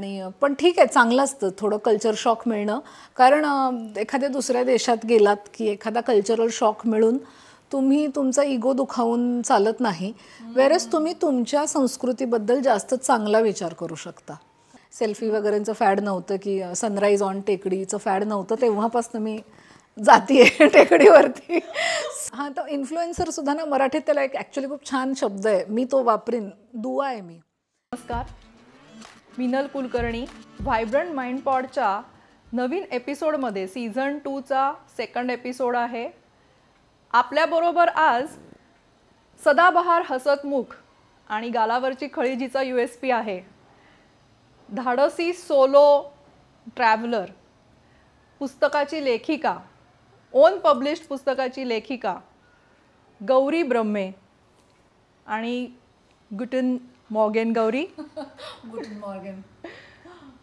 आणि पण ठीक आहे चांगलं असतं थोडं कल्चर शॉक मिळणं कारण एखाद्या दुसऱ्या देशात गेलात की एखादा कल्चरल शॉक मिळून तुम्ही तुमचा इगो दुखावून चालत नाही वेरस तुम्ही तुमच्या संस्कृतीबद्दल जास्त चांगला विचार करू शकता सेल्फी वगैरेचं फॅड नव्हतं की सनराईज ऑन टेकडीचं फॅड नव्हतं तेव्हापासून मी जाती आहे टेकडीवरती हां तर इन्फ्लुएन्सर सुद्धा ना मराठीत त्याला एक ॲक्च्युली खूप छान शब्द आहे मी तो वापरीन दुआ आहे मी नमस्कार मिनल कुलकर्णी व्हायब्रंट माइंड पॉडच्या नवीन एपिसोडमध्ये सीझन टूचा सेकंड एपिसोड आहे आपल्याबरोबर आज सदाबहार हसतमुख आणि गालावरची खळी जिचा यू एस पी आहे धाडसी सोलो ट्रॅव्हलर पुस्तकाची लेखिका ओन पब्लिश्ड पुस्तकाची लेखिका गौरी ब्रह्मे आणि गुटन मॉर्गेन गौरी गुड मॉर्गेन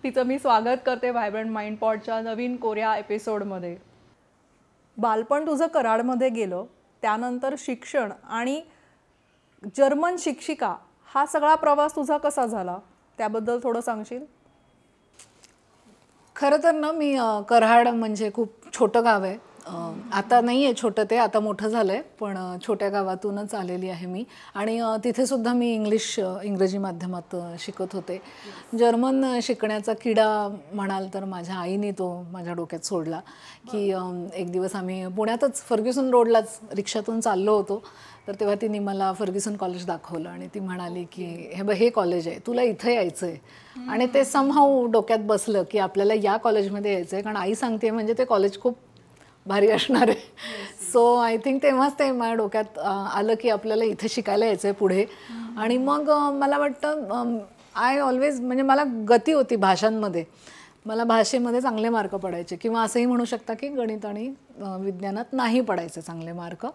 तिचं मी स्वागत करते व्हायब्रंट माइंड पॉटच्या नवीन कोऱ्या एपिसोडमध्ये बालपण तुझं कराडमध्ये गेलं त्यानंतर शिक्षण आणि जर्मन शिक्षिका हा सगळा प्रवास तुझा कसा झाला त्याबद्दल थोडं सांगशील खरं तर ना मी कराड म्हणजे खूप छोटं गाव आहे आता नाही आहे छोटं ते आता मोठं झालं आहे पण छोट्या गावातूनच आलेली आहे मी आणि तिथेसुद्धा मी इंग्लिश इंग्रजी माध्यमात शिकत होते जर्मन शिकण्याचा किडा म्हणाल तर माझ्या आईने तो माझ्या डोक्यात सोडला की एक दिवस आम्ही पुण्यातच फर्ग्युसन रोडलाच रिक्षातून चाललो होतो तर तेव्हा तिने मला फर्ग्युसन कॉलेज दाखवलं आणि ती म्हणाली की हे बघ हे कॉलेज आहे तुला इथं यायचं आहे आणि ते समहाऊ डोक्यात बसलं की आपल्याला या कॉलेजमध्ये यायचं आहे कारण आई सांगते म्हणजे ते कॉलेज खूप भारी असणार आहे सो आय थिंक तेव्हाच ते माझ्या डोक्यात आलं की आपल्याला इथं शिकायला यायचं आहे पुढे आणि मग मला वाटतं आय ऑलवेज म्हणजे मला गती होती भाषांमध्ये मला भाषेमध्ये चांगले मार्क पडायचे किंवा असंही म्हणू शकता की गणित आणि विज्ञानात नाही पडायचे चांगले मार्क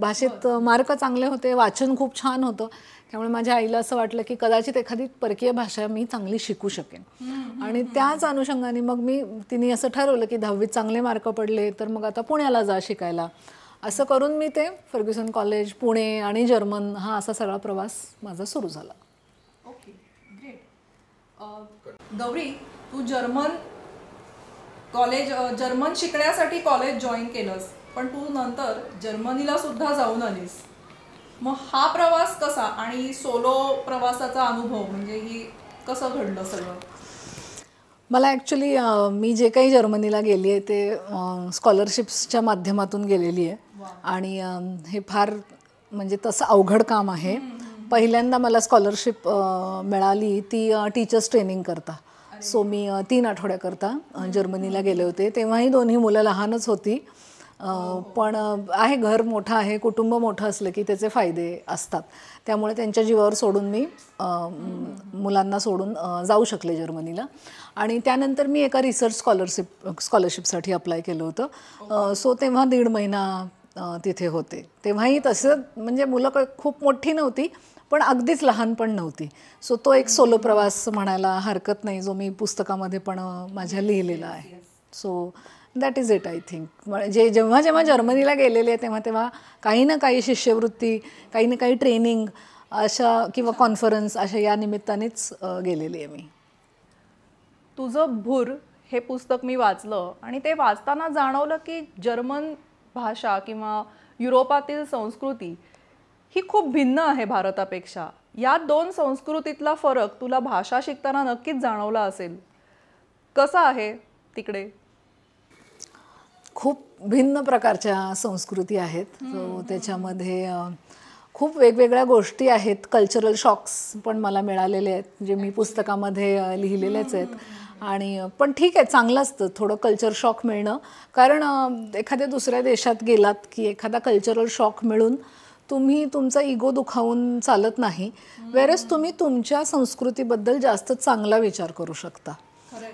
भाषेत मार्क चांगले होते वाचन खूप छान होतं त्यामुळे माझ्या आईला असं वाटलं की कदाचित एखादी परकीय भाषा मी चांगली शिकू शकेन आणि त्याच अनुषंगाने मग मी तिने असं ठरवलं की दहावीत चांगले मार्क पडले तर मग आता पुण्याला जा शिकायला असं करून मी ते फर्ग्युसन कॉलेज पुणे आणि जर्मन हा असा सगळा प्रवास माझा सुरू झाला ओके ग्रेट गौरी तू जर्मन कॉलेज जर्मन शिकण्यासाठी कॉलेज जॉईन केलंस पण तू नंतर जर्मनीला सुद्धा जाऊन आलीस मग हा प्रवास कसा आणि सोलो प्रवासाचा अनुभव म्हणजे ही कसं घडलं सगळं मला ॲक्च्युली मी जे काही जर्मनीला गेली आहे ते स्कॉलरशिप्सच्या माध्यमातून गेलेली आहे आणि हे फार म्हणजे तसं अवघड काम आहे पहिल्यांदा मला स्कॉलरशिप मिळाली ती टीचर्स ट्रेनिंग करता सो मी तीन आठवड्याकरता जर्मनीला गेले होते तेव्हाही दोन्ही मुलं लहानच होती पण आहे घर मोठं आहे कुटुंब मोठं असलं की त्याचे फायदे असतात त्यामुळे त्यांच्या जीवावर सोडून मी मुलांना सोडून जाऊ शकले जर्मनीला आणि त्यानंतर मी एका रिसर्च स्कॉलरशिप स्कॉलरशिपसाठी अप्लाय केलं होतं सो तेव्हा दीड महिना तिथे होते तेव्हाही तसं म्हणजे मुलं खूप मोठी नव्हती पण अगदीच लहान पण नव्हती सो तो एक सोलो प्रवास म्हणायला हरकत नाही जो मी पुस्तकामध्ये पण माझ्या लिहिलेला आहे so that is it I think जे जेव्हा जेव्हा जर्मनीला गेलेले आहे तेव्हा तेव्हा काही ना काही शिष्यवृत्ती काही ना काही ट्रेनिंग अशा किंवा कॉन्फरन्स अशा या निमित्तानेच गेलेली आहे मी तुझं भूर हे पुस्तक मी वाचलं आणि ते वाचताना जाणवलं की जर्मन भाषा किंवा युरोपातील संस्कृती ही खूप भिन्न आहे भारतापेक्षा या दोन संस्कृतीतला फरक तुला भाषा शिकताना नक्कीच जाणवला असेल कसा आहे तिकडे खूप भिन्न प्रकारच्या संस्कृती आहेत त्याच्यामध्ये खूप वेगवेगळ्या गोष्टी आहेत कल्चरल शॉक्स पण मला मिळालेले आहेत जे मी पुस्तकामध्ये लिहिलेलेच आहेत आणि पण ठीक आहे चांगलं असतं थोडं कल्चर शॉक मिळणं कारण एखाद्या दुसऱ्या देशात गेलात की एखादा कल्चरल शॉक मिळून तुम्ही तुमचा इगो दुखावून चालत नाही वेरस तुम्ही तुमच्या संस्कृतीबद्दल जास्त चांगला विचार करू शकता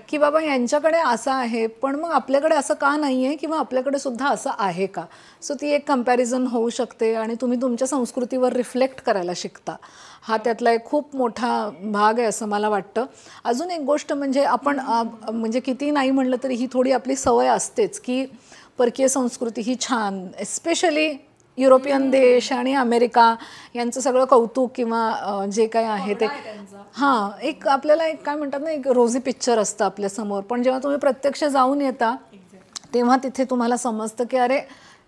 की बाबा यांच्याकडे असं आहे पण मग आपल्याकडे असं का नाही आहे किंवा आपल्याकडे सुद्धा असं आहे का सो ती एक कम्पॅरिझन होऊ शकते आणि तुम्ही तुमच्या संस्कृतीवर रिफ्लेक्ट करायला शिकता हा त्यातला एक खूप मोठा भाग आहे असं मला वाटतं अजून एक गोष्ट म्हणजे आपण म्हणजे किती नाही म्हणलं तरी ही थोडी आपली सवय असतेच की परकीय संस्कृती ही छान एस्पेशली युरोपियन देश आणि अमेरिका यांचं सगळं कौतुक किंवा जे काय आहे ते हां एक आपल्याला एक काय म्हणतात ना एक रोजी पिक्चर असतं आपल्यासमोर पण जेव्हा तुम्ही प्रत्यक्ष जाऊन येता तेव्हा तिथे तुम्हाला समजतं की अरे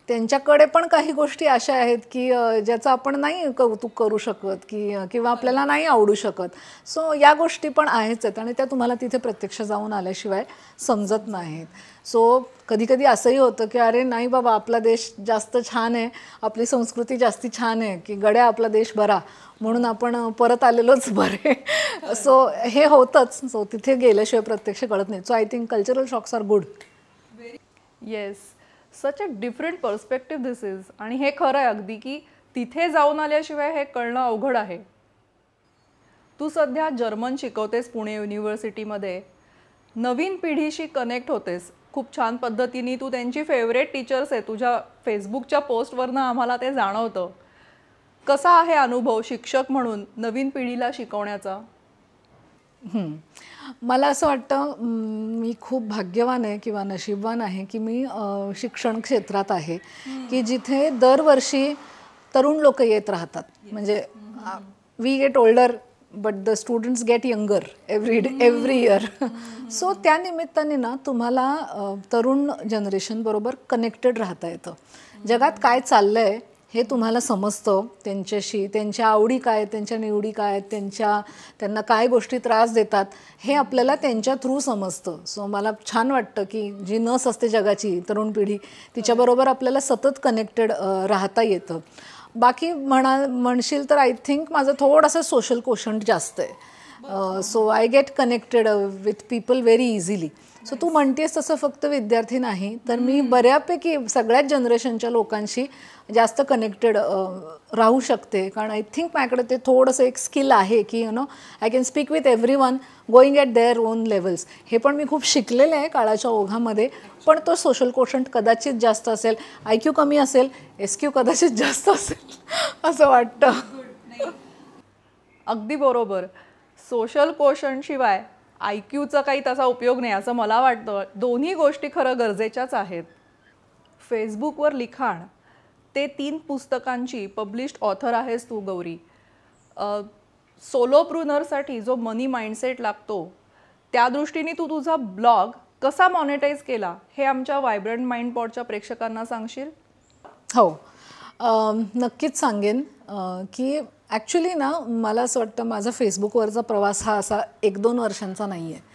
त्यांच्याकडे पण काही गोष्टी अशा आहेत की ज्याचं आपण नाही कौतुक करू शकत की किंवा आपल्याला नाही आवडू शकत सो या गोष्टी पण आहेच आहेत आणि त्या तुम्हाला तिथे प्रत्यक्ष जाऊन आल्याशिवाय समजत नाहीत सो कधीकधी असंही होतं की अरे नाही बाबा आपला देश जास्त छान आहे आपली संस्कृती जास्ती छान आहे की गड्या आपला देश बरा म्हणून आपण परत आलेलोच बरे सो हे होतंच सो तिथे गेल्याशिवाय प्रत्यक्ष कळत नाही so I think cultural shocks are good yes such a different perspective this is आणि हे खरं आहे अगदी की तिथे जाऊन आल्याशिवाय हे कळणं अवघड आहे तू सध्या जर्मन शिकवतेस पुणे युनिव्हर्सिटीमध्ये नवीन पिढीशी कनेक्ट होतेस खूप छान पद्धतीने तू त्यांची फेवरेट टीचर्स आहे तुझ्या फेसबुकच्या पोस्टवरनं आम्हाला ते जाणवतं कसा आहे अनुभव शिक्षक म्हणून नवीन पिढीला शिकवण्याचा मला असं वाटतं मी खूप भाग्यवान आहे किंवा नशीबवान आहे की मी शिक्षण क्षेत्रात आहे की जिथे दरवर्षी तरुण लोक येत राहतात म्हणजे we get older but the students get younger every every year so त्या निमित्ताने ना तुम्हाला तरुण जनरेशनबरोबर कनेक्टेड राहता येतं जगात काय चाललं आहे हे तुम्हाला समजतं त्यांच्याशी त्यांच्या आवडी काय आहेत त्यांच्या निवडी काय आहेत त्यांच्या त्यांना काय गोष्टी त्रास देतात हे आपल्याला त्यांच्या थ्रू समजतं सो मला छान वाटतं की जी नस असते जगाची तरुण पिढी तिच्याबरोबर आपल्याला सतत कनेक्टेड राहता येतं बाकी म्हणा म्हणशील तर आय थिंक माझं थोडंसं सोशल कोशंट जास्त आहे so I get connected with people very easily so तू म्हणतेस तसं फक्त विद्यार्थी नाही तर मी बऱ्यापैकी सगळ्याच जनरेशनच्या लोकांशी जास्त कनेक्टेड राहू शकते कारण आय थिंक माझ्याकडे ते थोडंसं एक स्किल आहे की you know I can speak with every one going at their own levels हे पण मी खूप शिकलेले आहे काळाच्या ओघामध्ये पण तो सोशल कोशंट कदाचित जास्त असेल आय क्यू कमी असेल एस क्यू कदाचित जास्त असेल असं वाटतं अगदी बरोबर सोशल कोशनशिवाय आय क्यूचा काही तसा उपयोग नाही असं मला वाटतं दोन्ही गोष्टी खरं गरजेच्याच आहेत फेसबुकवर लिखाण ते तीन पुस्तकांची पब्लिश्ड ऑथर आहेस तू गौरी सोलो प्रूनरसाठी जो मनी माइंडसेट लागतो त्या दृष्टीने तू तुझा ब्लॉग कसा मॉनिटाईज केला हे आमच्या वायब्रंट माइंड पॉडच्या प्रेक्षकांना सांगशील हो नक्कीच सांगेन की ॲक्च्युली ना मला असं वाटतं माझा फेसबुकवरचा प्रवास हा असा एक दोन वर्षांचा नाही आहे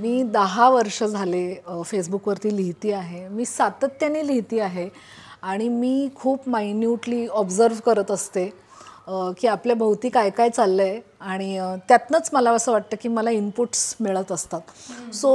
मी दहा वर्ष झाले फेसबुकवरती लिहिती आहे मी सातत्याने लिहिती आहे आणि मी खूप मायन्यूटली ऑब्झर्व करत असते की आपल्या भोवती काय काय चाललं आहे आणि त्यातनंच मला असं वाटतं की मला इनपुट्स मिळत असतात सो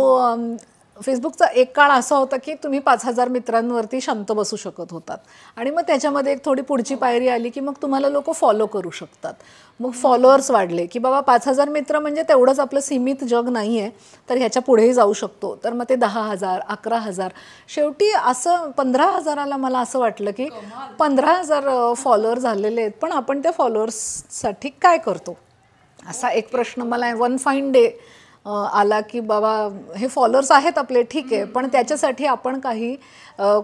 फेसबुकचा एक काळ असा होता की तुम्ही पाच हजार मित्रांवरती शांत बसू शकत होतात आणि मग त्याच्यामध्ये एक थोडी पुढची पायरी आली की मग तुम्हाला लोक फॉलो करू शकतात मग फॉलोअर्स वाढले की बाबा पाच हजार मित्र म्हणजे तेवढंच आपलं सीमित जग नाही आहे तर ह्याच्या पुढेही जाऊ शकतो तर मग ते दहा हजार अकरा हजार शेवटी असं पंधरा हजाराला मला असं वाटलं की पंधरा हजार फॉलोअर झालेले आहेत पण आपण त्या फॉलोअर्ससाठी काय करतो असा एक प्रश्न मला वन फाईन डे आला की बाबा हे फॉलोअर्स आहेत आपले ठीक आहे पण त्याच्यासाठी आपण काही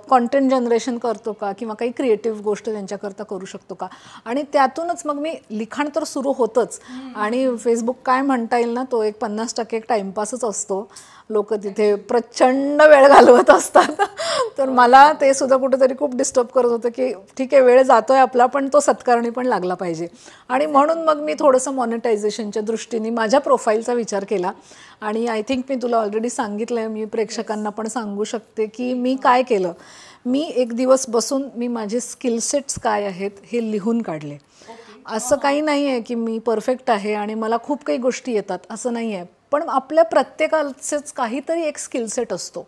कॉन्टेंट जनरेशन करतो का किंवा काही क्रिएटिव्ह गोष्ट त्यांच्याकरता करू शकतो का आणि त्यातूनच मग मी लिखाण तर सुरू होतंच आणि फेसबुक काय म्हणता येईल ना तो एक पन्नास टक्के एक टाईमपासच असतो लोक तिथे प्रचंड वेळ घालवत असतात तर मला ते सुद्धा कुठेतरी खूप डिस्टर्ब करत होतं की ठीक आहे वेळ जातो आहे आपला पण तो सत्कारणी पण लागला पाहिजे आणि म्हणून मग मी थोडंसं मॉनिटायझेशनच्या दृष्टीने माझ्या प्रोफाईलचा विचार केला आणि आय थिंक मी तुला ऑलरेडी सांगितलं आहे मी प्रेक्षकांना पण सांगू शकते की मी काय केलं मी एक दिवस बसून मी माझे स्किलसेट्स काय आहेत हे लिहून काढले असं काही नाही आहे की मी परफेक्ट आहे आणि मला खूप काही गोष्टी येतात असं नाही आहे पण आपल्या प्रत्येकाचेच काहीतरी एक स्किलसेट असतो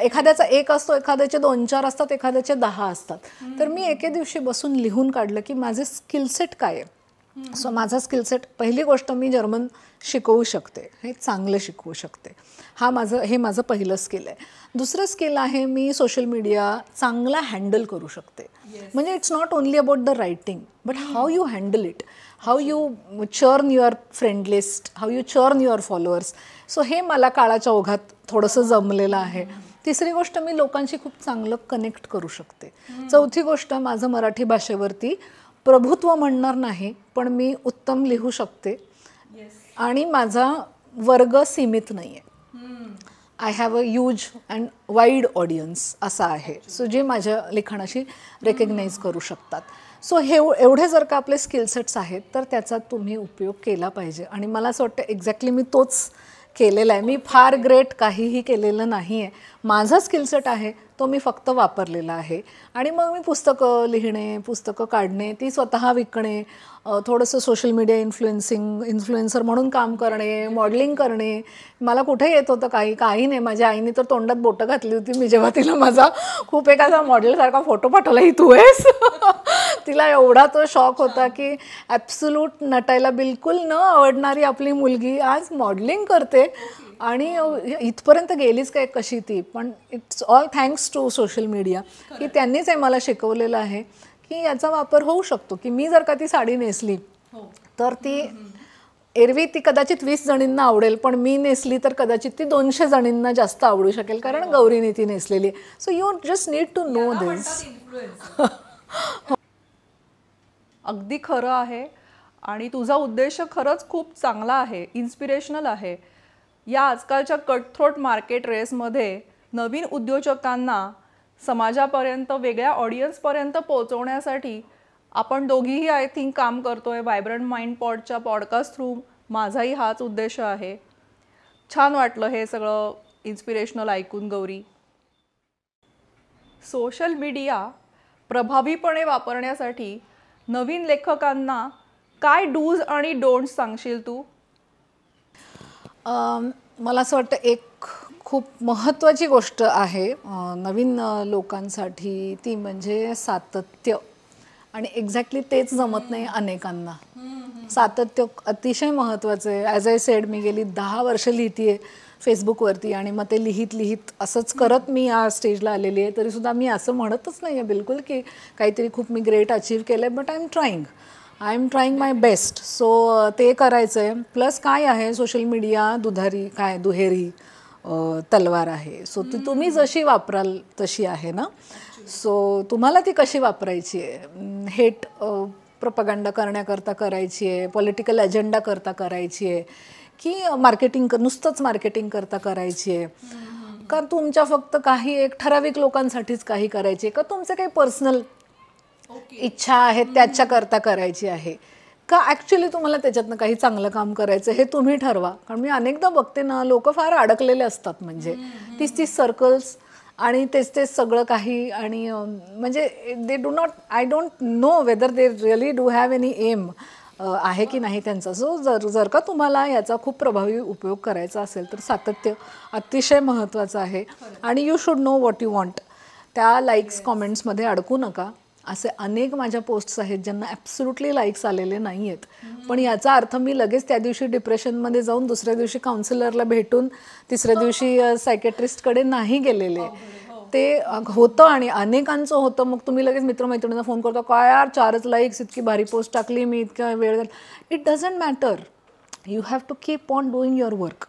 एखाद्याचा एक असतो एखाद्याचे दोन चार असतात एखाद्याचे दहा असतात तर मी एके दिवशी बसून लिहून काढलं की माझे स्किलसेट काय आहे सो माझा स्किलसेट पहिली गोष्ट मी जर्मन शिकवू शकते हे चांगलं शिकवू शकते हा माझं हे माझं पहिलं स्किल आहे दुसरं स्किल आहे मी सोशल मीडिया चांगला हँडल करू शकते म्हणजे it's not only about the writing but how you handle it how you churn your friend list how you churn your followers so हे मला काळाच्या ओघात थोडंसं जमलेलं आहे तिसरी गोष्ट मी लोकांशी खूप चांगलं कनेक्ट करू शकते चौथी गोष्ट माझं मराठी भाषेवरती प्रभुत्व म्हणणार नाही पण मी उत्तम लिहू शकते आणि माझा वर्ग सीमित नाही आहे I have a use and wide audience असा आहे सो जे माझ्या लिखाणाशी रेकग्नाईज करू शकतात सो हे एवढे जर का आपले स्किलसेट्स आहेत तर त्याचा तुम्ही उपयोग केला पाहिजे आणि मला असं वाटतं एक्झॅक्टली मी तोच केलेला आहे मी फार ग्रेट काहीही केलेलं नाही आहे माझा स्किलसेट आहे तो मी फक्त वापरलेला आहे आणि मग मी पुस्तकं लिहिणे पुस्तकं काढणे ती स्वतः विकणे थोडंसं सोशल मीडिया इन्फ्लुएन्सिंग इन्फ्लुएन्सर म्हणून काम करणे मॉडेलिंग करणे मला कुठे येत होतं काही काही नाही माझ्या आईने तर तोंडात बोटं घातली होती मी जेव्हा तिला माझा खूप एखादा मॉडेलसारखा फोटो पाठवला ही तू आहेस तिला एवढा तो शॉक होता की ॲप्सल्यूट नटायला बिलकुल न आवडणारी आपली मुलगी आज मॉडेलिंग करते आणि इथपर्यंत गेलीच काय कशी ती पण it's all thanks to social media की त्यांनी आहे मला शिकवलेलं आहे की याचा वापर होऊ शकतो की मी जर का ती साडी नेसली हो. तर ती एरवी ती कदाचित वीस जणींना आवडेल पण मी नेसली तर कदाचित ती दोनशे जणींना जास्त आवडू शकेल कारण हो. गौरीने ती नेसलेली so you just need to know this अगदी खरं आहे आणि तुझा उद्देश खरंच खूप चांगला आहे इन्स्पिरेशनल आहे या आजकालच्या कटथ्रोट मार्केट रेसमध्ये नवीन उद्योजकांना समाजापर्यंत वेगळ्या ऑडियन्सपर्यंत पोहोचवण्यासाठी आपण दोघीही आय थिंक काम करतो आहे व्हायब्रंट माइंड पॉडच्या पॉडकास्ट थ्रू माझाही हाच उद्देश आहे छान वाटलं हे सगळं इन्स्पिरेशनल ऐकून गौरी सोशल मीडिया प्रभावीपणे वापरण्यासाठी नवीन लेखकांना काय डूज आणि डोंट्स सांगशील तू मला असं वाटतं एक खूप महत्त्वाची गोष्ट आहे नवीन लोकांसाठी ती म्हणजे सातत्य आणि एक्झॅक्टली तेच जमत नाही अनेकांना सातत्य अतिशय महत्त्वाचं आहे ॲज आय सेड मी गेली दहा वर्ष लिहिते आहे फेसबुकवरती आणि मग ते लिहित लिहित असंच करत मी या स्टेजला आलेली आहे तरीसुद्धा मी असं म्हणतच नाही आहे बिलकुल की काहीतरी खूप मी ग्रेट अचीव केलं आहे but I am trying I am trying my best so ते करायचं आहे प्लस काय आहे सोशल मीडिया दुधारी काय दुहेरी तलवार आहे सो ती तुम्ही जशी वापराल तशी आहे ना सो तुम्हाला ती कशी वापरायची आहे हेट प्रपगंडा करण्याकरता करायची आहे पॉलिटिकल अजेंडा करता करायची आहे की मार्केटिंग नुसतंच मार्केटिंग करता करायची आहे का तुमच्या फक्त काही एक ठराविक लोकांसाठीच काही करायची आहे का तुमचे काही पर्सनल इच्छा आहे त्याच्याकरता करायची आहे का ॲक्च्युली तुम्हाला त्याच्यातनं काही चांगलं काम करायचं हे तुम्ही ठरवा कारण मी अनेकदा बघते ना लोक फार अडकलेले असतात म्हणजे तीच तीस सर्कल्स आणि तेच तेच सगळं काही आणि म्हणजे they do not I don't know whether they really do have any aim आहे की नाही त्यांचा सो जर जर का तुम्हाला याचा खूप प्रभावी उपयोग करायचा असेल तर सातत्य अतिशय महत्त्वाचं आहे आणि you should know what you want त्या लाईक्स कॉमेंट्समध्ये अडकू नका असे अनेक माझ्या पोस्ट्स आहेत ज्यांना ॲब्सुलटली लाईक्स आलेले नाही आहेत पण याचा अर्थ मी लगेच त्या दिवशी डिप्रेशनमध्ये जाऊन दुसऱ्या दिवशी काउन्सिलरला भेटून तिसऱ्या दिवशी सायकेट्रिस्टकडे नाही गेलेले हो, हो. ते होतं आणि अनेकांचं होतं मग तुम्ही लगेच मित्रमैत्रिणींना फोन करतो काय यार चारच लाईक्स इतकी भारी पोस्ट टाकली मी इतका वेळ it doesn't matter you have to keep on doing your work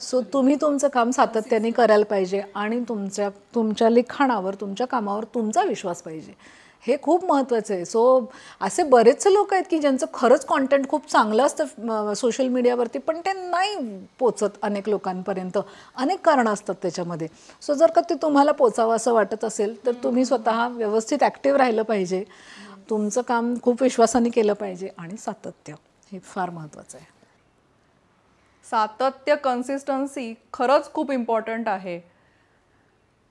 so तुम्ही तुमचं काम सातत्याने करायला पाहिजे आणि तुमच्या तुमच्या लिखाणावर तुमच्या कामावर तुमचा विश्वास पाहिजे हे खूप महत्त्वाचं आहे सो असे बरेचसे लोक आहेत की ज्यांचं खरंच कॉन्टेंट खूप चांगलं असतं सोशल मीडियावरती पण ते नाही पोचत अनेक लोकांपर्यंत अनेक कारणं असतात त्याच्यामध्ये सो जर का ते तुम्हाला पोचावं असं वाटत असेल तर तुम्ही स्वतः व्यवस्थित ॲक्टिव्ह राहिलं पाहिजे तुमचं काम खूप विश्वासाने केलं पाहिजे आणि सातत्य हे फार महत्त्वाचं आहे सातत्य कन्सिस्टन्सी खरंच खूप इम्पॉर्टंट आहे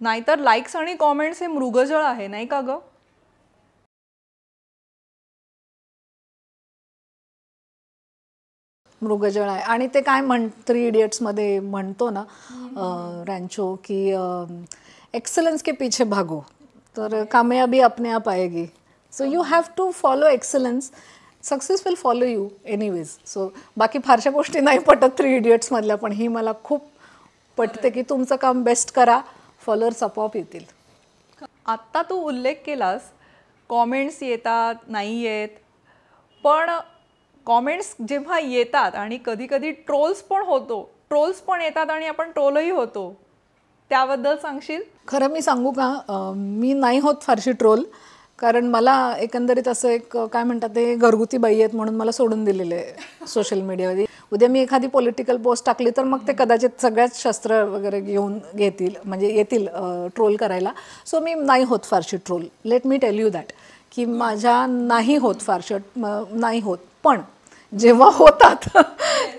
नाहीतर लाईक्स आणि कॉमेंट्स हे मृगजळ आहे नाही का गं मृगजळ आहे आणि ते काय म्हण थ्री इडियट्समध्ये म्हणतो ना रँचो की एक्सलन्स के पीछे भागो तर कामयाबी अपने आप आएगी so you have to follow excellence success will follow you anyways so बाकी फारशा गोष्टी नाही पटत थ्री इडियट्समधल्या पण ही मला खूप पटते की तुमचं काम बेस्ट करा फॉलोअर्स आपोआप येतील आत्ता तू उल्लेख केलास कॉमेंट्स येतात नाही आहेत पण कॉमेंट्स जेव्हा येतात आणि कधीकधी ट्रोल्स पण होतो ट्रोल्स पण येतात आणि आपण ट्रोलही होतो त्याबद्दल सांगशील खरं मी सांगू का मी नाही होत फारशी ट्रोल कारण मला एकंदरीत असं एक काय म्हणतात ते घरगुती बाई आहेत म्हणून मला सोडून दिलेले आहे सोशल मीडियावरती उद्या मी एखादी पॉलिटिकल पोस्ट टाकली तर मग ते कदाचित सगळ्यात शस्त्र वगैरे घेऊन घेतील म्हणजे येतील ट्रोल करायला सो मी नाही होत फारशी troll let me tell you that की माझ्या नाही होत फारशी नाही होत पण जेव्हा होतात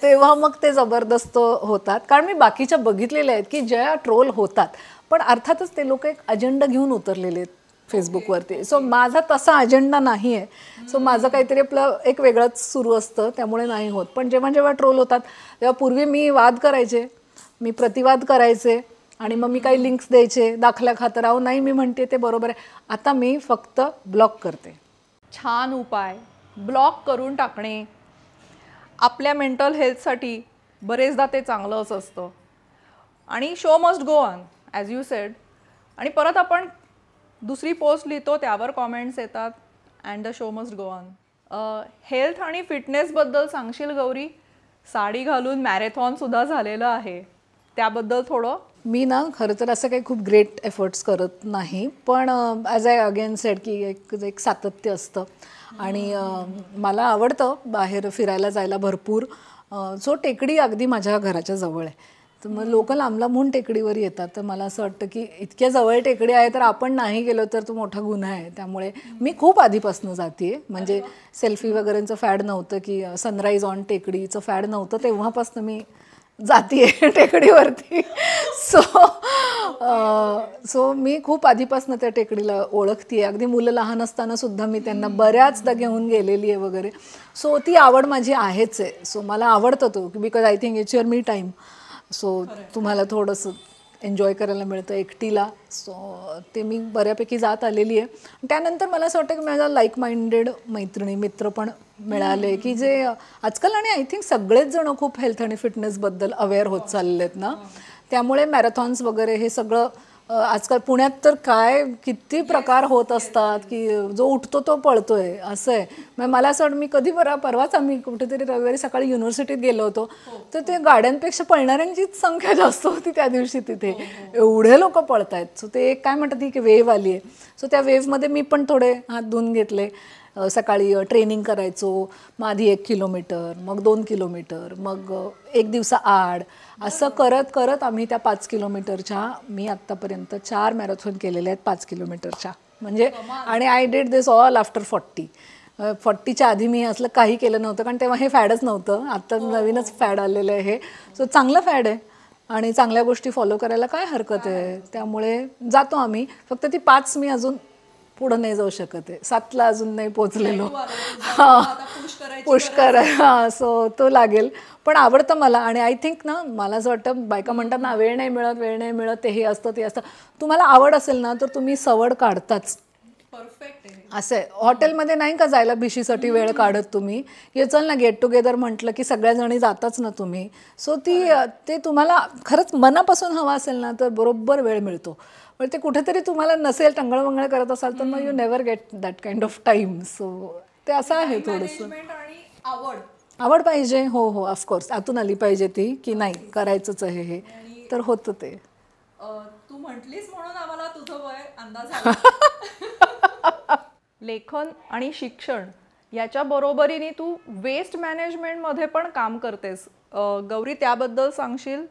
तेव्हा मग ते जबरदस्त होतात कारण मी बाकीच्या बघितलेल्या आहेत की ज्या ट्रोल होतात पण अर्थातच ते लोक एक अजेंडा घेऊन उतरलेले आहेत फेसबुकवरती सो माझा तसा अजेंडा नाही आहे सो hmm. माझं काहीतरी आपलं एक वेगळंच सुरू असतं त्यामुळे नाही होत पण जेव्हा जेव्हा ट्रोल होतात तेव्हा पूर्वी मी वाद करायचे मी प्रतिवाद करायचे आणि मग मी काही hmm. लिंक्स द्यायचे दाखल्या खातर अहो नाही मी म्हणते ते बरोबर आहे आता मी फक्त ब्लॉक करते छान उपाय ब्लॉक करून टाकणे आपल्या मेंटल हेल्थसाठी बरेचदा ते चांगलंच असतं आणि show must go on as you said आणि परत आपण दुसरी पोस्ट लिहितो त्यावर कॉमेंट्स येतात and the show must go on health आणि फिटनेसबद्दल सांगशील गौरी साडी घालून मॅरेथॉनसुद्धा झालेलं आहे त्याबद्दल थोडं मी ना खरं तर असं काही खूप ग्रेट एफर्ट्स करत नाही पण ॲज आय अगेन सेड की एक एक सातत्य असतं आणि मला आवडतं बाहेर फिरायला जायला भरपूर सो टेकडी अगदी माझ्या घराच्या जवळ आहे तर मग लोक म्हणून टेकडीवर येतात तर मला असं वाटतं की इतक्या जवळ टेकडी आहे तर आपण नाही गेलो तर तो मोठा गुन्हा आहे त्यामुळे मी खूप आधीपासून जाते म्हणजे सेल्फी वगैरेचं फॅड नव्हतं की सनराईज ऑन टेकडीचं फॅड नव्हतं तेव्हापासून मी जाती आहे टेकडीवरती सो सो मी खूप आधीपासून त्या टेकडीला ओळखते अगदी मुलं लहान असतानासुद्धा मी त्यांना बऱ्याचदा घेऊन गेलेली आहे वगैरे सो ती आवड माझी आहेच आहे सो मला आवडतं तो because I think it's your me time so तुम्हाला थोडंसं एन्जॉय करायला मिळतं एकटीला सो ते मी बऱ्यापैकी जात आलेली आहे त्यानंतर मला असं वाटतं की माझ्या लाईक माइंडेड मैत्रिणी मित्र पण मिळाले की जे आजकाल आणि आय थिंक सगळेच जण खूप हेल्थ आणि फिटनेसबद्दल अवेअर होत चालले आहेत ना त्यामुळे मॅरेथॉन्स वगैरे हे सगळं आजकाल पुण्यात तर काय किती प्रकार होत असतात की जो उठतो तो पळतोय असं आहे मग मला असं वाटतं मी कधी बरा परवाच आम्ही कुठेतरी रविवारी सकाळी युनिव्हर्सिटीत गेलो होतो हो. तर ते गाड्यांपेक्षा पळणाऱ्यांचीच संख्या जास्त होती त्या दिवशी तिथे हो, हो. एवढे लोक पळत आहेत सो ते एक काय म्हणतात की वेव्ह आली आहे सो त्या वेव्हमध्ये मी पण थोडे हात धुवून घेतले सकाळी ट्रेनिंग करायचो मग आधी एक किलोमीटर मग दोन किलोमीटर मग एक दिवसा आड असं करत करत आम्ही त्या पाच किलोमीटरच्या मी आत्तापर्यंत चार मॅरेथॉन केलेल्या आहेत पाच किलोमीटरच्या म्हणजे आणि I did this all after forty फॉर्टीच्या आधी मी असलं काही केलं नव्हतं कारण तेव्हा हे फॅडच नव्हतं आत्ता हो. नवीनच फॅड आलेलं आहे हे सो चांगलं फॅड आहे आणि चांगल्या गोष्टी फॉलो करायला काय हरकत आहे त्यामुळे जातो आम्ही फक्त ती पाच मी अजून पुढं नाही जाऊ शकत आहे सातला अजून नाही पोचलेलो हां पुष्कर आहे हां सो तो लागेल पण आवडतं मला आणि आय थिंक ना मला असं वाटतं बायका म्हणतात ना वेळ नाही मिळत वेळ नाही मिळत ते हे असतं ते असतं तुम्हाला आवड असेल ना तर तुम्ही सवड काढताच परफेक्ट असं आहे हॉटेलमध्ये नाही का जायला भिशीसाठी वेळ काढत तुम्ही हे चल ना गेट टुगेदर म्हटलं की सगळ्याजणी जाताच ना तुम्ही सो ती ते तुम्हाला खरंच मनापासून हवा असेल ना तर बरोबर वेळ मिळतो पण ते कुठेतरी तुम्हाला नसेल टंगळमंगळ करत असाल तर मग you never get that kind of time so ते असं आहे थोडंसं आवड आवड पाहिजे हो हो ऑफकोर्स आतून आली पाहिजे ती की नाही करायचंच आहे हे तर होतं ते तू म्हटलीस म्हणून आम्हाला तुझं वय अंदाज लेखन आणि शिक्षण याच्या बरोबरीने तू वेस्ट मॅनेजमेंटमध्ये पण काम करतेस गौरी त्याबद्दल सांगशील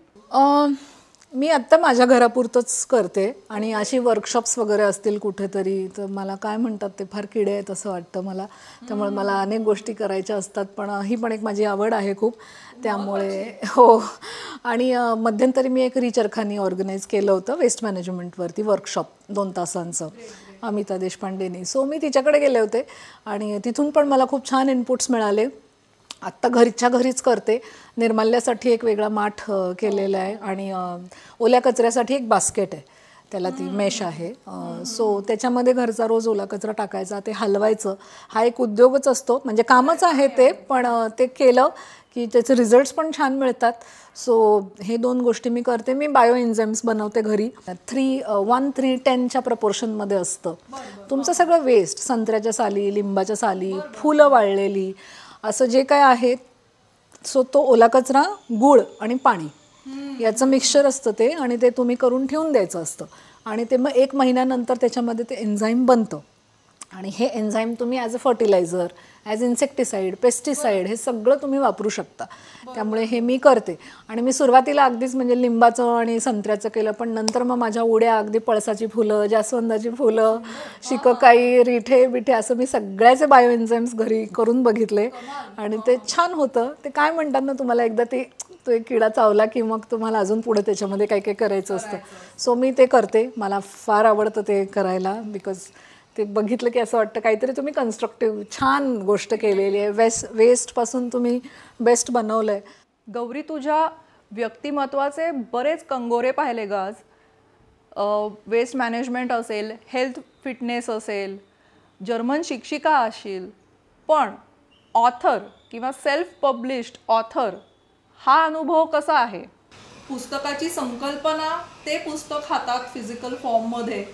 मी आत्ता माझ्या घरापुरतंच करते आणि अशी वर्कशॉप्स वगैरे असतील कुठेतरी तर मला काय म्हणतात ते फार किडे आहेत असं वाटतं मला त्यामुळे मला अनेक गोष्टी करायच्या असतात पण ही पण एक माझी आवड आहे खूप त्यामुळे हो आणि मध्यंतरी मी एक रिचरखानी ऑर्गनाईज केलं होतं वेस्ट मॅनेजमेंटवरती वर्कशॉप दोन तासांचं अमिता देशपांडेनी सो मी तिच्याकडे गेले होते आणि तिथून पण मला खूप छान इनपुट्स मिळाले आत्ता घरीच्या घरीच करते निर्माल्यासाठी एक वेगळा माठ केलेला आहे आणि ओल्या कचऱ्यासाठी एक बास्केट आहे त्याला ती मेश आहे सो त्याच्यामध्ये घरचा रोज ओला कचरा टाकायचा ते हलवायचं हा एक उद्योगच असतो म्हणजे कामच आहे ते पण ते केलं की त्याचे रिझल्ट्स पण छान मिळतात सो हे दोन गोष्टी मी करते मी बायो एन्झाईम्स बनवते घरी थ्री वन थ्री टेनच्या प्रपोर्शनमध्ये असतं तुमचं सगळं वेस्ट संत्र्याच्या साली लिंबाच्या साली फुलं वाळलेली असं जे काय आहे सो तो ओला कचरा गूळ आणि पाणी याचं मिक्सचर असतं ते आणि ते तुम्ही करून ठेवून द्यायचं असतं आणि ते मग एक महिन्यानंतर त्याच्यामध्ये ते एन्झाईम बनतं आणि हे एन्झाईम तुम्ही as a fertiliser as insecticide pesticide हे सगळं तुम्ही वापरू शकता त्यामुळे हे मी करते आणि मी सुरुवातीला अगदीच म्हणजे लिंबाचं आणि संत्र्याचं केलं पण नंतर मग माझ्या उड्या अगदी पळसाची फुलं जास्वंदाची फुलं शिककाई रिठे बिठे असं मी सगळ्याचे बायो एन्झाईम्स घरी करून बघितले आणि ते छान होतं ते काय म्हणतात ना तुम्हाला एकदा ते तो एक किडा चावला की मग तुम्हाला अजून पुढे त्याच्यामध्ये काय काय करायचं असतं सो मी ते करते मला फार आवडतं ते करायला बिकॉज ते बघितलं की असं वाटतं काहीतरी तुम्ही कन्स्ट्रक्टिव्ह छान गोष्ट केलेली आहे वेस्ट वेस्टपासून तुम्ही बेस्ट बनवलं आहे गौरी तुझ्या व्यक्तिमत्वाचे बरेच कंगोरे पाहिले गाज वेस्ट मॅनेजमेंट असेल हेल्थ फिटनेस असेल जर्मन शिक्षिका असेल पण ऑथर किंवा सेल्फ पब्लिश्ड ऑथर हा अनुभव कसा आहे पुस्तकाची संकल्पना ते पुस्तक हातात फिजिकल फॉर्ममध्ये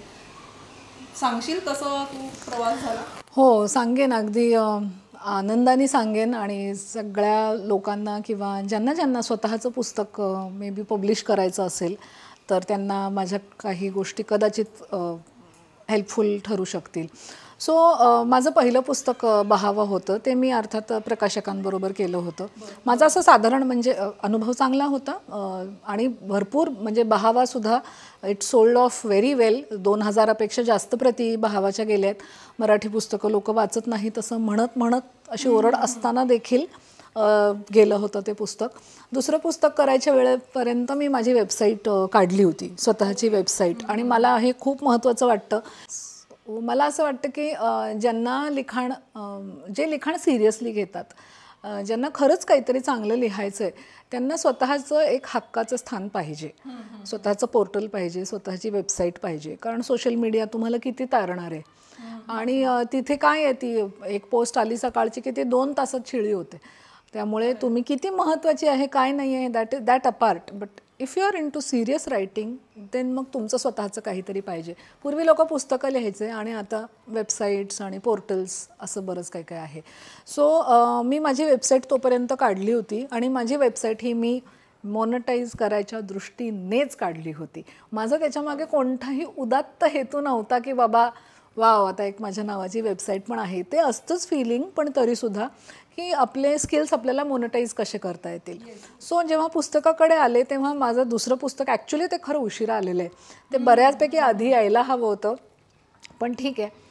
सांगशील कसं तू प्रवास झाला हो सांगेन अगदी आनंदाने सांगेन आणि सगळ्या लोकांना किंवा ज्यांना ज्यांना स्वतःचं पुस्तक मे बी पब्लिश करायचं असेल तर त्यांना माझ्या काही गोष्टी कदाचित हेल्पफुल ठरू शकतील सो माझं पहिलं पुस्तक बहावं होतं ते मी अर्थात प्रकाशकांबरोबर केलं होतं माझा असं साधारण म्हणजे अनुभव चांगला होता आणि भरपूर म्हणजे बहावासुद्धा it sold off very well दोन हजारापेक्षा जास्त प्रती बहावाच्या गेल्या आहेत मराठी पुस्तकं लोक वाचत नाहीत असं म्हणत म्हणत अशी ओरड असताना देखील गेलं होतं ते पुस्तक दुसरं पुस्तक करायच्या वेळेपर्यंत मी माझी वेबसाईट काढली होती स्वतःची वेबसाईट आणि मला हे खूप महत्त्वाचं वाटतं मला असं वाटतं की ज्यांना लिखाण जे लिखाण सिरियसली घेतात ज्यांना खरंच काहीतरी चांगलं लिहायचं आहे त्यांना स्वतःचं एक हक्काचं स्थान पाहिजे स्वतःचं पोर्टल पाहिजे स्वतःची वेबसाईट पाहिजे कारण सोशल मीडिया तुम्हाला किती तारणार आहे आणि तिथे काय आहे ती एक पोस्ट आली सकाळची की ती दोन तासात छिळी होते त्यामुळे तुम्ही किती महत्त्वाची आहे काय नाही आहे that is that apart but if you are into serious writing then मग तुमचं स्वतःचं काहीतरी पाहिजे पूर्वी लोक पुस्तकं लिहायचे आणि आता वेबसाईट्स आणि पोर्टल्स असं बरंच काही काय आहे सो so, uh, मी माझी वेबसाईट तोपर्यंत काढली होती आणि माझी वेबसाईट ही मी मॉनिटाईज करायच्या दृष्टीनेच काढली होती माझा त्याच्यामागे कोणताही उदात्त हेतू नव्हता की बाबा वाव आता एक माझ्या नावाची वेबसाईट पण आहे ते असतंच फिलिंग पण तरीसुद्धा की आपले स्किल्स आपल्याला मोनटाईज कसे करता येतील सो जेव्हा पुस्तकाकडे आले तेव्हा माझं दुसरं पुस्तक ॲक्च्युली ते खरं उशिरा आलेलं आहे ते बऱ्याचपैकी आधी यायला हवं होतं पण ठीक आहे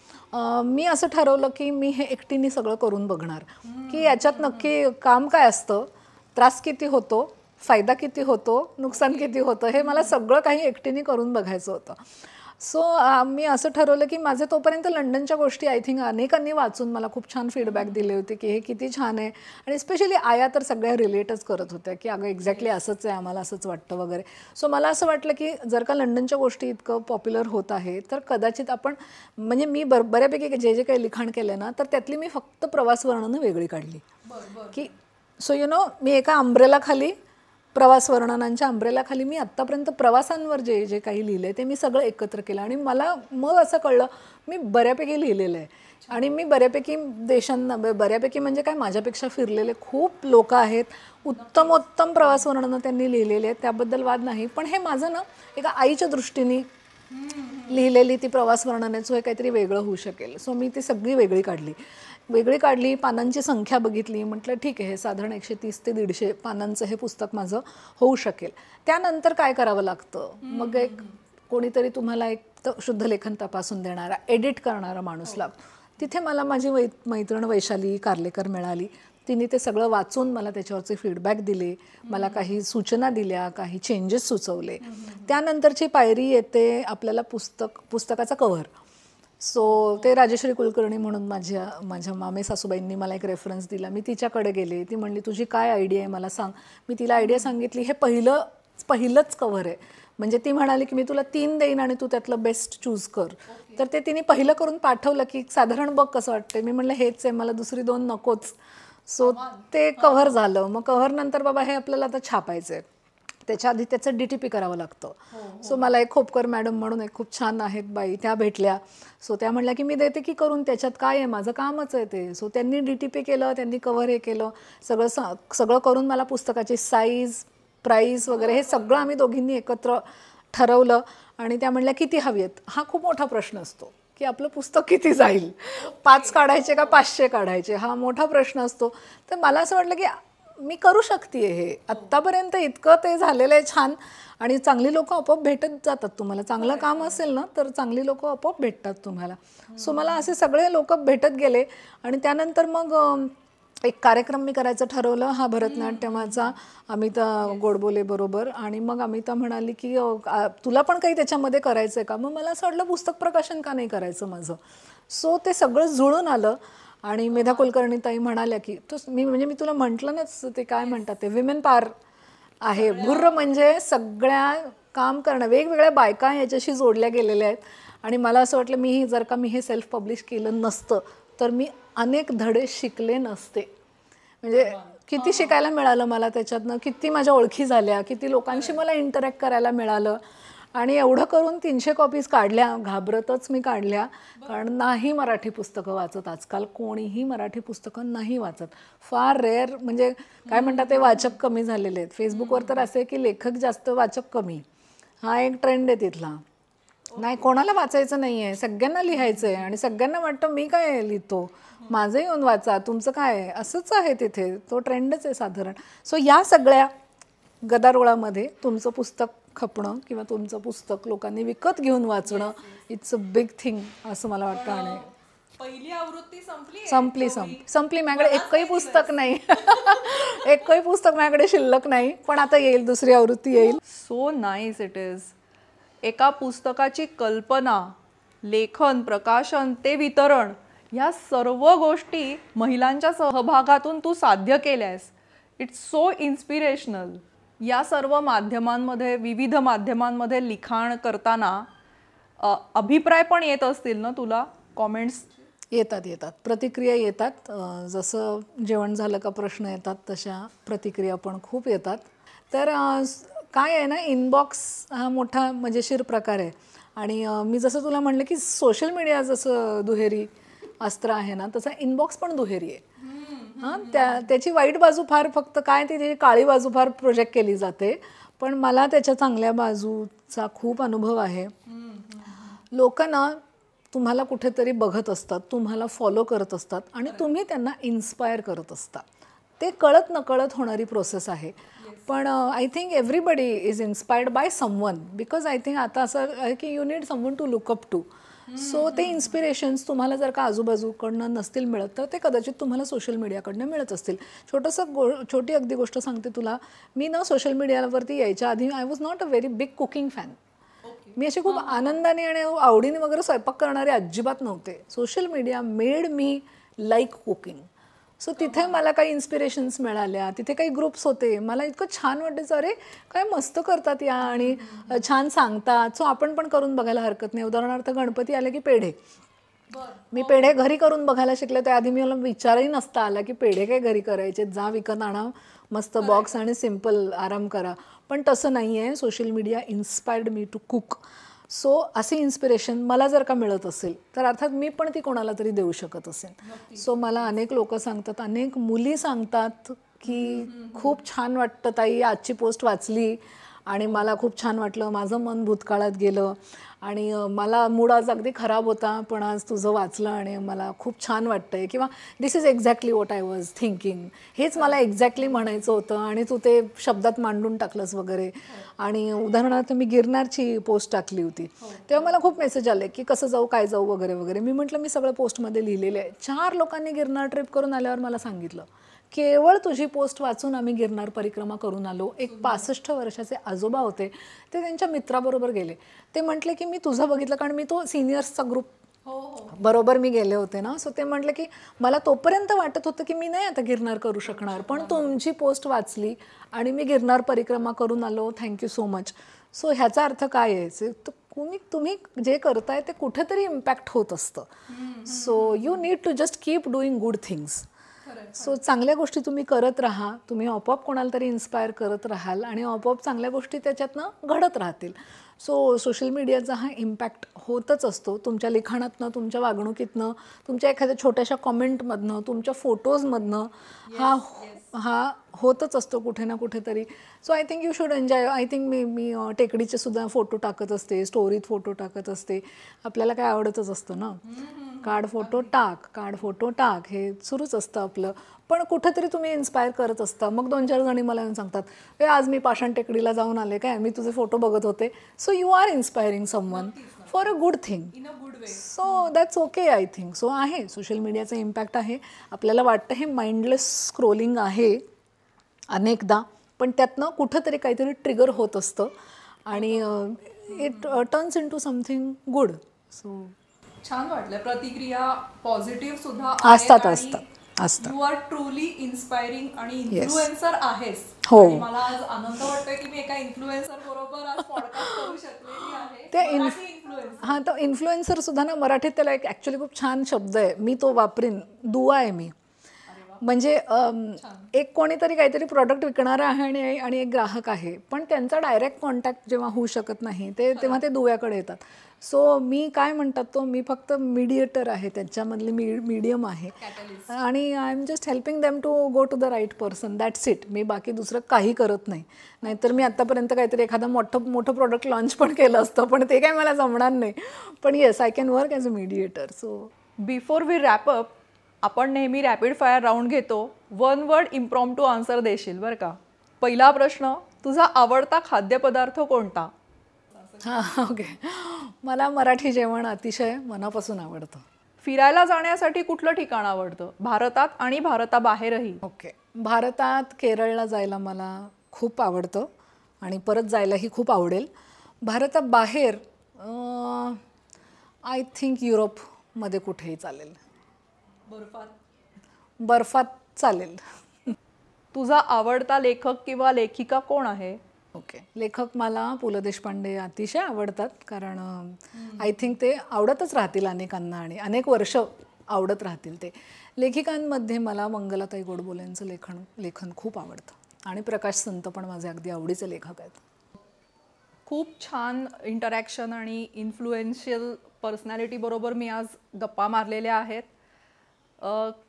मी असं ठरवलं की मी हे एकटीने सगळं करून बघणार की याच्यात नक्की काम काय असतं त्रास किती होतो फायदा किती होतो नुकसान किती होतं हे मला सगळं काही एकटीने करून बघायचं होतं सो मी असं ठरवलं की माझे तोपर्यंत लंडनच्या गोष्टी आय थिंक अनेकांनी वाचून मला खूप छान फीडबॅक दिले होते की हे किती छान आहे आणि स्पेशली आया तर सगळ्या रिलेटच करत होत्या की अगं एक्झॅक्टली असंच आहे आम्हाला असंच वाटतं वगैरे सो मला असं वाटलं की जर का लंडनच्या गोष्टी इतकं पॉप्युलर होत आहे तर कदाचित आपण म्हणजे मी बर बऱ्यापैकी जे जे काही लिखाण केलं ना तर त्यातली मी फक्त प्रवास वर्णनं वेगळी काढली की सो यु नो मी एका अंब्रेलाखाली प्रवास वर्णनांच्या अंब्रेलाखाली मी आत्तापर्यंत प्रवासांवर जे जे काही लिहिलं आहे ते मी सगळं एकत्र केलं आणि मला मग असं कळलं मी बऱ्यापैकी लिहिलेलं आहे आणि मी बऱ्यापैकी देशांना बऱ्यापैकी म्हणजे काय माझ्यापेक्षा फिरलेले खूप लोक आहेत उत्तमोत्तम प्रवास वर्णनं त्यांनी लिहिलेले आहेत त्याबद्दल वाद नाही पण हे माझं ना एका आईच्या दृष्टीने लिहिलेली ती प्रवास वर्णनेचं हे काहीतरी वेगळं होऊ शकेल सो मी ती सगळी वेगळी काढली वेगळी काढली पानांची संख्या बघितली म्हटलं ठीक आहे साधारण एकशे तीस ते दीडशे पानांचं हे पुस्तक माझं होऊ शकेल त्यानंतर काय करावं लागतं मग एक कोणीतरी तुम्हाला एक शुद्ध लेखन तपासून देणारा एडिट करणारा माणूस हो. लागतो तिथे मला माझी वै मैत्रीण वैशाली कार्लेकर मिळाली तिने ते सगळं वाचून मला त्याच्यावरचे फीडबॅक दिले मला काही सूचना दिल्या काही चेंजेस सुचवले त्यानंतरची पायरी येते आपल्याला पुस्तक पुस्तकाचा कव्हर सो ते राजेश्वरी कुलकर्णी म्हणून माझ्या माझ्या मामे सासूबाईंनी मला एक रेफरन्स दिला मी तिच्याकडे गेले ती म्हणली तुझी काय आयडिया आहे मला सांग मी तिला आयडिया सांगितली हे पहिलं पहिलंच कव्हर आहे म्हणजे ती म्हणाली की मी तुला तीन देईन आणि तू त्यातलं बेस्ट चूज कर तर ते तिने पहिलं करून पाठवलं की साधारण बघ कसं वाटते मी म्हणलं हेच आहे मला दुसरी दोन नकोच सो ते कव्हर झालं मग कव्हर नंतर बाबा हे आपल्याला आता छापायचं आहे त्याच्या आधी त्याचं डी टी पी करावं लागतं सो हो, हो. मला एक खोपकर मॅडम म्हणून एक खूप छान आहेत बाई त्या भेटल्या सो त्या म्हणल्या की मी देते की करून त्याच्यात काय आहे माझं कामच आहे ते सो त्यांनी डी टी पी केलं त्यांनी कव्हर हे केलं सगळं सगळं करून मला पुस्तकाची साईज प्राईस वगैरे हे सगळं आम्ही दोघींनी एकत्र ठरवलं आणि त्या म्हणल्या किती हवी आहेत हा खूप मोठा प्रश्न असतो की आपलं पुस्तक किती जाईल पाच काढायचे का पाचशे काढायचे हा मोठा प्रश्न असतो तर मला असं वाटलं की मी करू शकते हे हो. आत्तापर्यंत इतकं ते झालेलं आहे छान आणि चांगली लोक आपोआप भेटत जातात तुम्हाला चांगलं काम असेल ना तर चांगली लोक आपोआप भेटतात तुम्हाला हो. सो मला असे सगळे लोक भेटत गेले आणि त्यानंतर मग एक कार्यक्रम मी करायचं ठरवलं हा भरतनाट्यमाचा अमिता गोडबोले बरोबर आणि मग अमिता म्हणाली की तुला पण काही त्याच्यामध्ये करायचं आहे का मग मला असं वाटलं पुस्तक प्रकाशन का नाही करायचं माझं सो ते सगळं जुळून आलं आणि मेधा कुलकर्णी ताई म्हणाल्या की तू मी म्हणजे मी तुला म्हटलं नाच ते काय म्हणतात ते विमेन पार आहे भुर्र म्हणजे सगळ्या काम करणं वेगवेगळ्या बायका याच्याशी जोडल्या गेलेल्या आहेत आणि मला असं वाटलं मी जर का मी हे सेल्फ पब्लिश केलं नसतं तर मी अनेक धडे शिकले नसते म्हणजे किती शिकायला मिळालं मला त्याच्यातनं किती माझ्या ओळखी झाल्या किती लोकांशी मला इंटरॅक्ट करायला मिळालं आणि एवढं करून तीनशे कॉपीज काढल्या घाबरतच मी काढल्या कारण नाही मराठी पुस्तकं वाचत आजकाल कोणीही मराठी पुस्तकं नाही वाचत फार रेअर म्हणजे काय म्हणतात ते वाचक कमी झालेले आहेत फेसबुकवर तर असे की लेखक जास्त वाचक कमी हा एक ट्रेंड आहे तिथला नाही कोणाला वाचायचं नाही आहे सगळ्यांना लिहायचं आहे आणि सगळ्यांना वाटतं मी काय लिहितो माझं येऊन वाचा तुमचं काय असंच आहे तिथे तो ट्रेंडच आहे साधारण सो या सगळ्या गदारोळामध्ये तुमचं पुस्तक खपणं किंवा तुमचं पुस्तक लोकांनी विकत घेऊन वाचणं इट्स अ बिग थिंग असं मला वाटतं आणि पहिली आवृत्ती संपली संपली संपली संपली माझ्याकडे एकही पुस्तक नाही एकही पुस्तक माझ्याकडे शिल्लक नाही पण आता येईल दुसरी आवृत्ती येईल सो नाईस इट इज एका पुस्तकाची कल्पना लेखन प्रकाशन ते वितरण ह्या सर्व गोष्टी महिलांच्या सहभागातून तू साध्य केल्यास इट्स सो इन्स्पिरेशनल या सर्व माध्यमांमध्ये विविध माध्यमांमध्ये लिखाण करताना अभिप्राय पण येत असतील ना तुला कॉमेंट्स येतात येतात प्रतिक्रिया येतात जसं जेवण झालं का प्रश्न येतात तशा प्रतिक्रिया पण खूप येतात तर काय आहे ना इनबॉक्स हा मोठा मजेशीर म्हणजे प्रकार आहे आणि मी जसं तुला म्हणलं की सोशल मीडिया जसं दुहेरी अस्त्र आहे ना तसा इनबॉक्स पण दुहेरी आहे हां त्या त्याची वाईट बाजू फार फक्त काय ती त्याची काळी बाजू फार प्रोजेक्ट केली जाते पण मला त्याच्या चांगल्या बाजूचा खूप अनुभव आहे लोक ना तुम्हाला कुठेतरी बघत असतात तुम्हाला फॉलो करत असतात आणि तुम्ही त्यांना इन्स्पायर करत असता ते कळत नकळत होणारी प्रोसेस आहे पण I think everybody is inspired by someone because I think आता असं आहे की you need someone to look up to so ते इन्स्पिरेशन्स तुम्हाला जर का आजूबाजूकडनं नसतील मिळत तर ते कदाचित तुम्हाला सोशल मीडियाकडनं मिळत असतील छोटंसं गो छोटी अगदी गोष्ट सांगते तुला मी ना सोशल मीडियावरती यायच्या आधी I was not a very big cooking fan मी असे खूप आनंदाने आणि आवडीने वगैरे स्वयंपाक करणारे अजिबात नव्हते social media made me like cooking so तिथे मला काही इन्स्पिरेशन्स मिळाल्या तिथे काही ग्रुप्स होते मला इतकं छान वाटायचं अरे काय मस्त करतात या आणि छान सांगतात सो आपण पण करून बघायला हरकत नाही उदाहरणार्थ गणपती आले की पेढे मी पेढे घरी करून बघायला शिकले त्याआधी मी मला विचारही नसता आला की पेढे काय घरी करायचे जा विकत आणा मस्त बॉक्स आणि सिम्पल आराम करा पण तसं नाही आहे social media inspired me to cook so असे इन्स्पिरेशन मला जर का मिळत असेल तर अर्थात मी पण ती कोणाला तरी देऊ शकत असेल सो मला अनेक लोक सांगतात अनेक मुली सांगतात की खूप छान वाटतं ताई आजची पोस्ट वाचली आणि मला खूप छान वाटलं माझं मन भूतकाळात गेलं आणि मला मूड आज अगदी खराब होता पण आज तुझं वाचलं आणि मला खूप छान वाटतं आहे किंवा this is exactly what I was thinking हेच मला एक्झॅक्टली म्हणायचं होतं आणि तू ते शब्दात मांडून टाकलंस वगैरे आणि उदाहरणार्थ मी गिरनारची पोस्ट टाकली होती हो. तेव्हा मला खूप मेसेज आले की कसं जाऊ काय जाऊ वगैरे वगैरे मी म्हटलं मी सगळं पोस्टमध्ये लिहिलेलं आहे चार लोकांनी गिरनार ट्रिप करून आल्यावर मला सांगितलं केवळ तुझी पोस्ट वाचून आम्ही गिरणार परिक्रमा करून आलो एक पासष्ट वर्षाचे आजोबा होते ते त्यांच्या मित्राबरोबर गेले ते म्हटले की मी तुझं बघितलं कारण मी तो सिनियर्सचा ग्रुप हो, हो. बरोबर मी गेले होते ना सो ते म्हटलं की मला तोपर्यंत वाटत होतं की मी नाही आता गिरणार करू शकणार पण तुमची पोस्ट वाचली आणि मी गिरणार परिक्रमा करून आलो थँक्यू सो मच सो ह्याचा अर्थ काय आहे तुम्ही तुम्ही जे करताय ते कुठेतरी इम्पॅक्ट होत असतं so you need to just keep doing good things so चांगल्या गोष्टी तुम्ही करत राहा तुम्ही आपोआप कोणाला तरी इन्स्पायर करत राहाल आणि आपोआप चांगल्या गोष्टी त्याच्यातनं घडत राहतील सो सोशल मीडियाचा हा इम्पॅक्ट होतच असतो तुमच्या लिखाणातनं तुमच्या वागणुकीतनं तुमच्या एखाद्या छोट्याशा कॉमेंटमधनं तुमच्या फोटोजमधनं हा हा होतच असतो कुठे ना कुठेतरी so I think you should enjoy I think मी मी टेकडीचे सुद्धा फोटो टाकत असते स्टोरीत फोटो टाकत असते आपल्याला काय आवडतच असतं ना कार्ड फोटो टाक कार्ड फोटो टाक हे सुरूच असतं आपलं पण कुठेतरी तुम्ही इन्स्पायर करत असता मग दोन चार जणी मला येऊन सांगतात ए आज मी पाषाण टेकडीला जाऊन आले काय मी तुझे फोटो बघत होते so you are inspiring someone for a good thing so that's okay I think so आहे सोशल मीडियाचा इम्पॅक्ट आहे आपल्याला वाटतं हे माइंडलेस स्क्रोलिंग आहे अनेकदा पण त्यातनं कुठंतरी काहीतरी ट्रिगर होत असतं आणि it turns in to something good so छान वाटलं प्रतिक्रिया पॉझिटिव्ह सुद्धा असतात असतात असतात यू आर ट्रुली इन्स्पायरिंग आणि इन्फ्लुएन्सर आहेस हो मला आज आनंद वाटतोय की मी एका इन्फ्लुएन्सर बरोबर आज पॉडकास्ट करू तो इन्फ्लुएन्सर सुद्धा ना मराठीत त्याला एक ऍक्च्युली खूप छान शब्द आहे मी तो वापरीन दुवा आहे मी म्हणजे एक कोणीतरी काहीतरी प्रॉडक्ट विकणार आहे आणि आणि एक ग्राहक आहे पण त्यांचा डायरेक्ट कॉन्टॅक्ट जेव्हा होऊ शकत नाही ते तेव्हा ते दुव्याकडे येतात सो मी काय म्हणतात तो मी फक्त मीडिएटर आहे त्यांच्यामधली मी मीडियम आहे आणि I am just helping them to go to the right person that's it मी बाकी दुसरं काही करत नाही नाहीतर मी आत्तापर्यंत काहीतरी एखादं मोठं मोठं प्रॉडक्ट लॉन्च पण केलं असतं पण ते काही मला जमणार नाही पण yes I can work as a mediator so before we wrap up आपण नेहमी रॅपिड फायर राऊंड घेतो one word impromptu answer देशील बरं का पहिला प्रश्न तुझा आवडता खाद्यपदार्थ कोणता हां ओके मला मराठी जेवण अतिशय मनापासून आवडतं फिरायला जाण्यासाठी कुठलं ठिकाण आवडतं भारतात आणि भारताबाहेरही ओके भारतात केरळला जायला मला खूप आवडतं आणि परत जायलाही खूप आवडेल भारताबाहेर आय थिंक युरोपमध्ये कुठेही चालेल बर्फात बर्फात चालेल तुझा आवडता लेखक किंवा लेखिका कोण आहे ओके okay. लेखक मला पु ल देशपांडे अतिशय आवडतात कारण आय थिंक ते आवडतच राहतील अनेकांना आणि अनेक वर्ष आवडत राहतील ते लेखिकांमध्ये मला मंगलाताई गोडबोलेंचं लेखन लेखन खूप आवडतं आणि प्रकाश संत पण माझे अगदी आवडीचे लेखक आहेत खूप छान इंटरॅक्शन आणि इन्फ्लुएन्शियल पर्सनॅलिटीबरोबर मी आज गप्पा मारलेल्या आहेत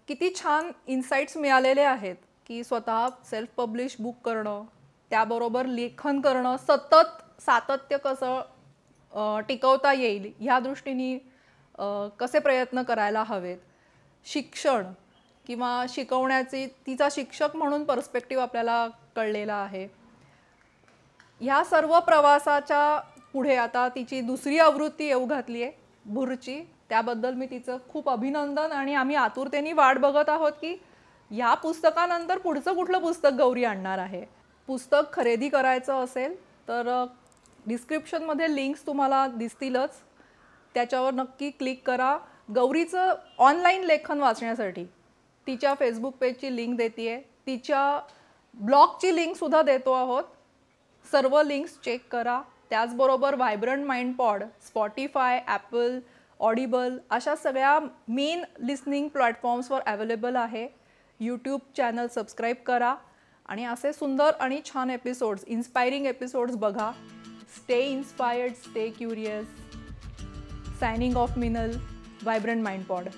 किती छान इन्साइट्स मिळालेले आहेत की स्वतः सेल्फ पब्लिश बुक करणं त्याबरोबर लेखन करणं सतत सातत्य कसं टिकवता येईल ह्या दृष्टीने कसे प्रयत्न करायला हवेत शिक्षण किंवा शिकवण्याची तिचा शिक्षक म्हणून पर्स्पेक्टिव्ह आपल्याला कळलेला आहे ह्या सर्व प्रवासाच्या पुढे आता तिची दुसरी आवृत्ती येऊ घातली आहे भुरची त्याबद्दल मी तिचं खूप अभिनंदन आणि आम्ही आतुरतेने वाट बघत आहोत की ह्या पुस्तकानंतर पुढचं कुठलं पुस्तक गौरी आणणार आहे पुस्तक खरेदी करायचं असेल तर डिस्क्रिप्शनमध्ये लिंक्स तुम्हाला दिसतीलच त्याच्यावर नक्की क्लिक करा गौरीचं ऑनलाईन लेखन वाचण्यासाठी तिच्या फेसबुक पेजची लिंक देते आहे तिच्या ब्लॉगची लिंकसुद्धा देतो आहोत सर्व लिंक्स चेक करा त्याचबरोबर vibrant mind pod Spotify Apple Audible अशा सगळ्या मेन लिस्निंग प्लॅटफॉर्म्सवर अवेलेबल आहे यूट्यूब चॅनल सबस्क्राईब करा आणि असे सुंदर आणि छान एपिसोड्स इन्स्पायरिंग एपिसोड्स बघा stay inspired stay curious signing off Minal vibrant mind